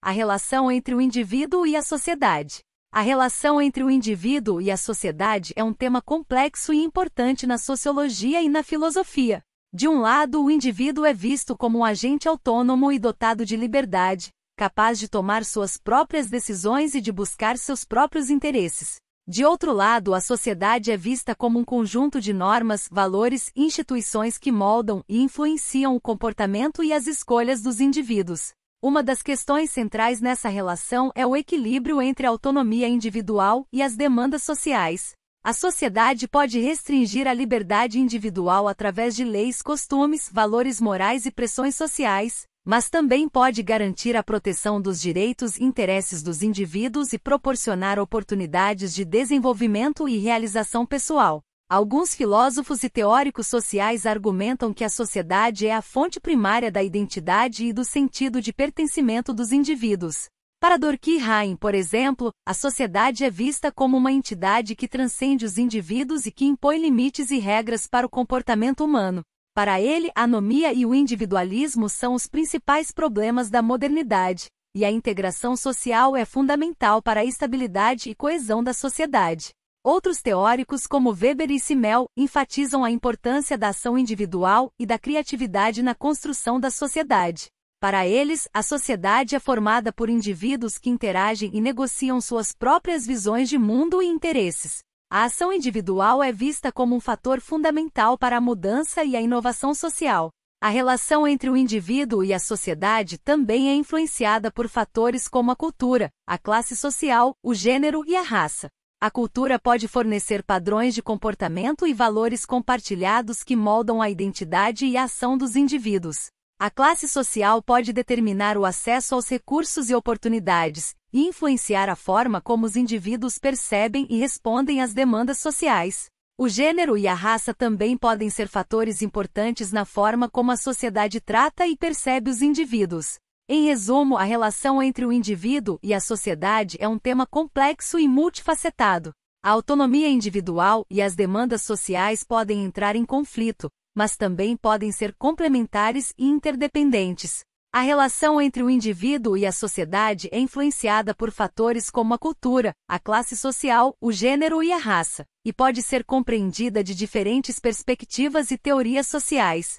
A relação entre o indivíduo e a sociedade. A relação entre o indivíduo e a sociedade é um tema complexo e importante na sociologia e na filosofia. De um lado, o indivíduo é visto como um agente autônomo e dotado de liberdade, capaz de tomar suas próprias decisões e de buscar seus próprios interesses. De outro lado, a sociedade é vista como um conjunto de normas, valores e instituições que moldam e influenciam o comportamento e as escolhas dos indivíduos. Uma das questões centrais nessa relação é o equilíbrio entre a autonomia individual e as demandas sociais. A sociedade pode restringir a liberdade individual através de leis, costumes, valores morais e pressões sociais, mas também pode garantir a proteção dos direitos e interesses dos indivíduos e proporcionar oportunidades de desenvolvimento e realização pessoal. Alguns filósofos e teóricos sociais argumentam que a sociedade é a fonte primária da identidade e do sentido de pertencimento dos indivíduos. Para Durkheim, por exemplo, a sociedade é vista como uma entidade que transcende os indivíduos e que impõe limites e regras para o comportamento humano. Para ele, a anomia e o individualismo são os principais problemas da modernidade, e a integração social é fundamental para a estabilidade e coesão da sociedade. Outros teóricos, como Weber e Simmel, enfatizam a importância da ação individual e da criatividade na construção da sociedade. Para eles, a sociedade é formada por indivíduos que interagem e negociam suas próprias visões de mundo e interesses. A ação individual é vista como um fator fundamental para a mudança e a inovação social. A relação entre o indivíduo e a sociedade também é influenciada por fatores como a cultura, a classe social, o gênero e a raça. A cultura pode fornecer padrões de comportamento e valores compartilhados que moldam a identidade e a ação dos indivíduos. A classe social pode determinar o acesso aos recursos e oportunidades, e influenciar a forma como os indivíduos percebem e respondem às demandas sociais. O gênero e a raça também podem ser fatores importantes na forma como a sociedade trata e percebe os indivíduos. Em resumo, a relação entre o indivíduo e a sociedade é um tema complexo e multifacetado. A autonomia individual e as demandas sociais podem entrar em conflito, mas também podem ser complementares e interdependentes. A relação entre o indivíduo e a sociedade é influenciada por fatores como a cultura, a classe social, o gênero e a raça, e pode ser compreendida de diferentes perspectivas e teorias sociais.